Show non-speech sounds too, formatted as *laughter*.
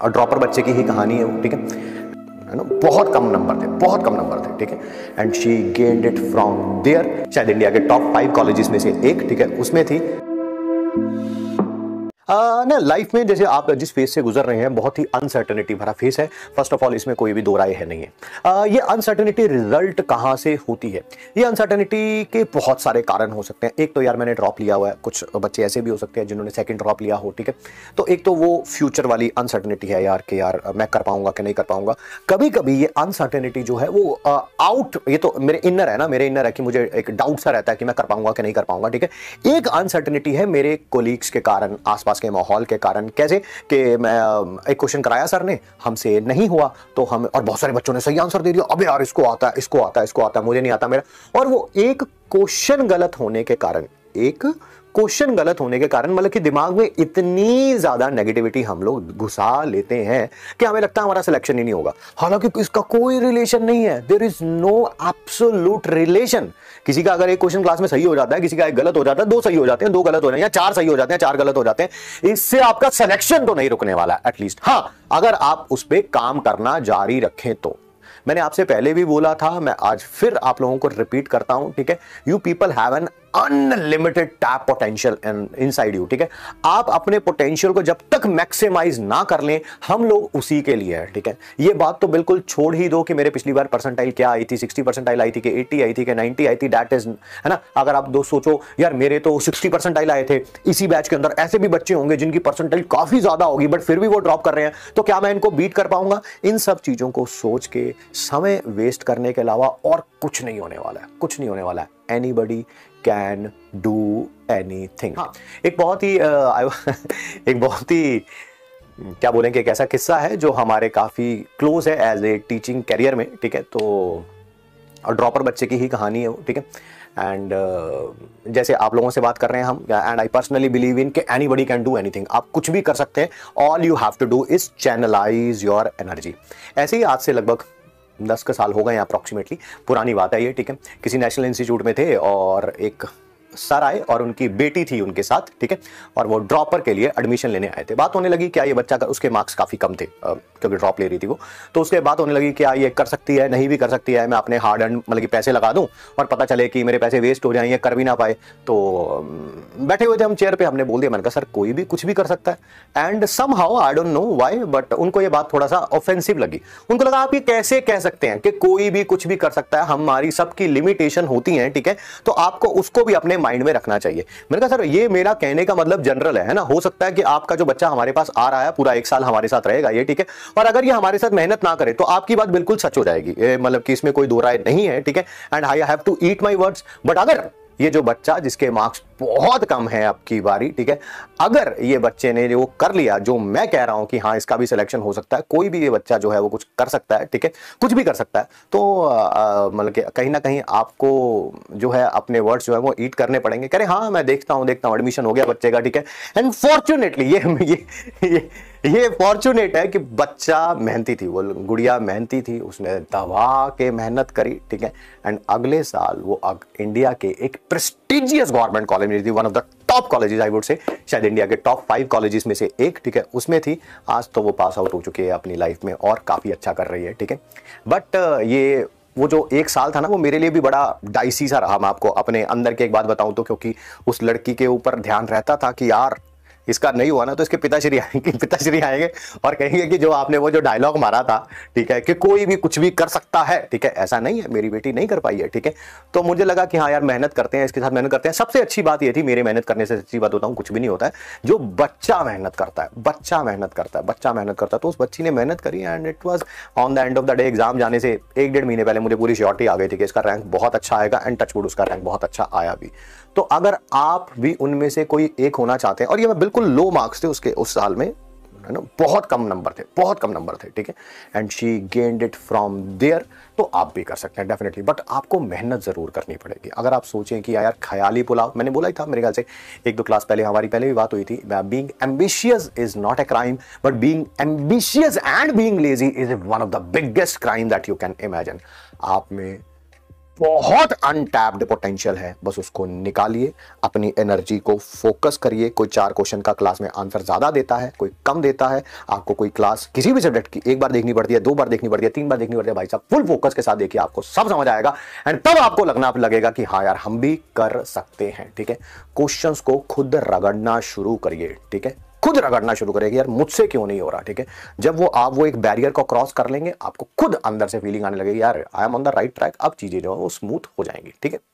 और ड्रॉपर बच्चे की ही कहानी है वो ठीक है ना बहुत कम नंबर थे बहुत कम नंबर थे ठीक है and she gained it from there शायद इंडिया के टॉप फाइव कॉलेजेस में से एक ठीक है उसमें थी ना लाइफ में जैसे आप जिस फेज से गुजर रहे हैं बहुत ही अनसर्टेनिटी भरा फेज है फर्स्ट ऑफ ऑल इसमें कोई भी दो राय है नहीं है आ, ये अनसर्टेनिटी रिजल्ट कहाँ से होती है ये अनसर्टेनिटी के बहुत सारे कारण हो सकते हैं एक तो यार मैंने ड्रॉप लिया हुआ है कुछ बच्चे ऐसे भी हो सकते हैं जिन्होंने सेकेंड ड्रॉप लिया हो ठीक है तो एक तो वो फ्यूचर वाली अनसर्टनिटी है यार कि यार मैं कर पाऊंगा कि नहीं कर पाऊंगा कभी कभी ये अनसर्टेनिटी जो है वो आउट ये तो मेरे इनर है ना मेरे इनर है कि मुझे एक डाउट सा रहता है कि मैं कर पाऊंगा कि नहीं कर पाऊंगा ठीक है एक अनसर्टेनिटी है मेरे कोलीग्स के कारण आसपास के माहौल के कारण कैसे कि मैं एक क्वेश्चन कराया सर ने हमसे नहीं हुआ तो हम और बहुत सारे बच्चों ने सही आंसर दे दिया अब यार इसको आता है इसको आता है इसको आता है मुझे नहीं आता मेरा और वो एक क्वेश्चन गलत होने के कारण एक क्वेश्चन गलत होने के कारण मतलब कि दिमाग में इतनी ज्यादा नेगेटिविटी हम लोग घुसा लेते हैं कि हमें लगता है हमारा सिलेक्शन ही नहीं होगा हालांकि इसका कोई रिलेशन नहीं है there is no absolute relation किसी का अगर एक क्वेश्चन क्लास में सही हो जाता है किसी का एक गलत हो जाता है दो सही हो जाते हैं दो गलत हो जाते हैं चार सही हो जाते हैं चार गलत हो जाते हैं इससे आपका सिलेक्शन तो नहीं रुकने वाला एटलीस्ट हाँ अगर आप उस पर काम करना जारी रखें तो मैंने आपसे पहले भी बोला था मैं आज फिर आप लोगों को रिपीट करता हूं ठीक है you people have an unlimited tap potential inside you ठीक है आप अपने पोटेंशियल को जब तक मैक्सिमाइज ना कर लें हम लोग उसी के लिए है ठीक है ये बात तो बिल्कुल छोड़ ही दो कि मेरे पिछली बार परसेंटाइल क्या आई थी सिक्सटी परसेंटाइल आई थी कि एट्टी आई थी कि नाइनटी आई थी डैट इज है ना अगर आप दोस्त सोचो यार मेरे तो सिक्सटी परसेंटाइल आए थे इसी बैच के अंदर ऐसे भी बच्चे होंगे जिनकी परसेंटाइल काफी ज्यादा होगी बट फिर भी वो ड्रॉप कर रहे हैं तो क्या मैं इनको बीट कर पाऊंगा इन सब चीजों को सोच के समय वेस्ट करने के अलावा और कुछ नहीं होने वाला है कुछ नहीं होने वाला है anybody can do anything एक बहुत ही *laughs* एक बहुत ही क्या बोलेंगे एक ऐसा किस्सा है जो हमारे काफ़ी क्लोज है एज ए टीचिंग कैरियर में ठीक है तो और ड्रॉपर बच्चे की ही कहानी है ठीक है एंड uh, जैसे आप लोगों से बात कर रहे हैं हम and I personally believe in के anybody can do anything आप कुछ भी कर सकते हैं all you have to do is channelize your energy ऐसे ही आज से लगभग दस का साल हो गए अप्रॉक्सीमेटली पुरानी बात है ये ठीक है किसी नेशनल इंस्टीट्यूट में थे और एक सर आए और उनकी बेटी थी उनके साथ ठीक है और वो ड्रॉपर के लिए एडमिशन लेने आए थे बात होने लगी क्या ये बच्चा का उसके मार्क्स काफ़ी कम थे क्योंकि ड्रॉप ले रही थी वो तो उसके बात होने लगी क्या ये कर सकती है नहीं भी कर सकती है मैं अपने हार्ड एंड मतलब पैसे लगा दूँ और पता चले कि मेरे पैसे वेस्ट हो जाए या कर भी ना पाए तो बैठे हुए थे हम चेयर पर हमने बोल दिया मैंने कहा सर कोई भी कुछ भी कर सकता है and somehow I don't know why but उनको ये बात थोड़ा सा ऑफेंसिव लगी उनको लगा आप ये कैसे कह सकते हैं कि कोई भी कुछ भी कर सकता है हमारी सबकी लिमिटेशन होती है ठीक है तो आपको उसको भी अपने माइंड में रखना चाहिए मैंने कहा सर ये मेरा कहने का मतलब जनरल है ना हो सकता है कि आपका जो बच्चा हमारे पास आ रहा है पूरा एक साल हमारे साथ रहेगा ये ठीक है और अगर ये हमारे साथ मेहनत ना करे तो आपकी बात बिल्कुल सच हो जाएगी मतलब कि इसमें कोई दो राय नहीं है ठीक है and I have to eat my words but अगर ये जो बच्चा जिसके मार्क्स बहुत कम है आपकी बारी ठीक है अगर ये बच्चे ने वो कर लिया जो मैं कह रहा हूं कि हाँ इसका भी सिलेक्शन हो सकता है कोई भी ये बच्चा जो है वो कुछ कर सकता है ठीक है कुछ भी कर सकता है तो मतलब कि कहीं ना कहीं आपको जो है अपने वर्ड्स जो है वो ईट करने पड़ेंगे कह रहे हाँ मैं देखता हूँ देखता हूँ एडमिशन हो गया बच्चे का ठीक है एंड फॉर्चुनेटली ये ये ये, ये फॉर्चुनेट है कि बच्चा मेहनती थी वो गुड़िया मेहनती थी उसने दबा के मेहनत करी ठीक है एंड अगले साल वो इंडिया के एक prestigious government college university one of the top colleges I would say शायद इंडिया के टॉप फाइव कॉलेजेस में से एक ठीक है उसमें थी आज तो वो पास आउट हो चुकी है अपनी लाइफ में और काफ़ी अच्छा कर रही है ठीक है बट ये वो जो एक साल था ना वो मेरे लिए भी बड़ा डाइसी सा रहा मैं आपको अपने अंदर की एक बात बताऊं तो क्योंकि उस लड़की के ऊपर ध्यान रहता था कि यार इसका नहीं हुआ ना तो इसके पिताश्री आएंगे *laughs* पिताश्री आएंगे और कहेंगे कि जो आपने वो जो डायलॉग मारा था ठीक है कि कोई भी कुछ भी कर सकता है ठीक है ऐसा नहीं है मेरी बेटी नहीं कर पाई है ठीक है तो मुझे लगा कि हाँ यार मेहनत करते हैं इसके साथ मेहनत करते हैं सबसे अच्छी बात ये थी मेरे मेहनत करने से अच्छी बात होता हूँ कुछ भी नहीं होता है जो बच्चा मेहनत करता है बच्चा मेहनत करता है बच्चा मेहनत करता है तो उस बच्ची ने मेहनत करी and it was on the end of the day exam जाने से एक डेढ़ महीने पहले मुझे पूरी श्योरिटी आ गई थी कि इसका रैंक बहुत अच्छा आएगा एंड टचवुड उसका रैंक बहुत अच्छा आया भी तो अगर आप भी उनमें से कोई एक होना चाहते हैं और ये मैं बिल्कुल बिल्कुल लो मार्क्स थे उसके उस साल में है ना बहुत कम नंबर थे बहुत कम नंबर थे ठीक है and she gained it from there तो आप भी कर सकते हैं डेफिनेटली बट आपको मेहनत ज़रूर करनी पड़ेगी अगर आप सोचें कि यार ख्याली पुलाव मैंने बोला ही था मेरे ख्याल से एक दो क्लास पहले हमारी पहले भी बात हुई थी being ambitious is not a crime but being ambitious and being lazy is one of the biggest crime that you can imagine आप में बहुत अनटैप्ड पोटेंशियल है बस उसको निकालिए अपनी एनर्जी को फोकस करिए कोई चार क्वेश्चन का क्लास में आंसर ज़्यादा देता है कोई कम देता है आपको कोई क्लास किसी भी सब्जेक्ट की एक बार देखनी पड़ती है दो बार देखनी पड़ती है तीन बार देखनी पड़ती है भाई साहब फुल फोकस के साथ देखिए आपको सब समझ आएगा एंड तब आपको लगना आप लगेगा कि हाँ यार हम भी कर सकते हैं ठीक है क्वेश्चन को खुद रगड़ना शुरू करिए ठीक है खुद रगड़ना शुरू करेगी यार मुझसे क्यों नहीं हो रहा ठीक है जब वो आप वो एक बैरियर को क्रॉस कर लेंगे आपको खुद अंदर से फीलिंग आने लगेगी यार I am on the right track अब चीज़ें जो है वो स्मूथ हो जाएंगी ठीक है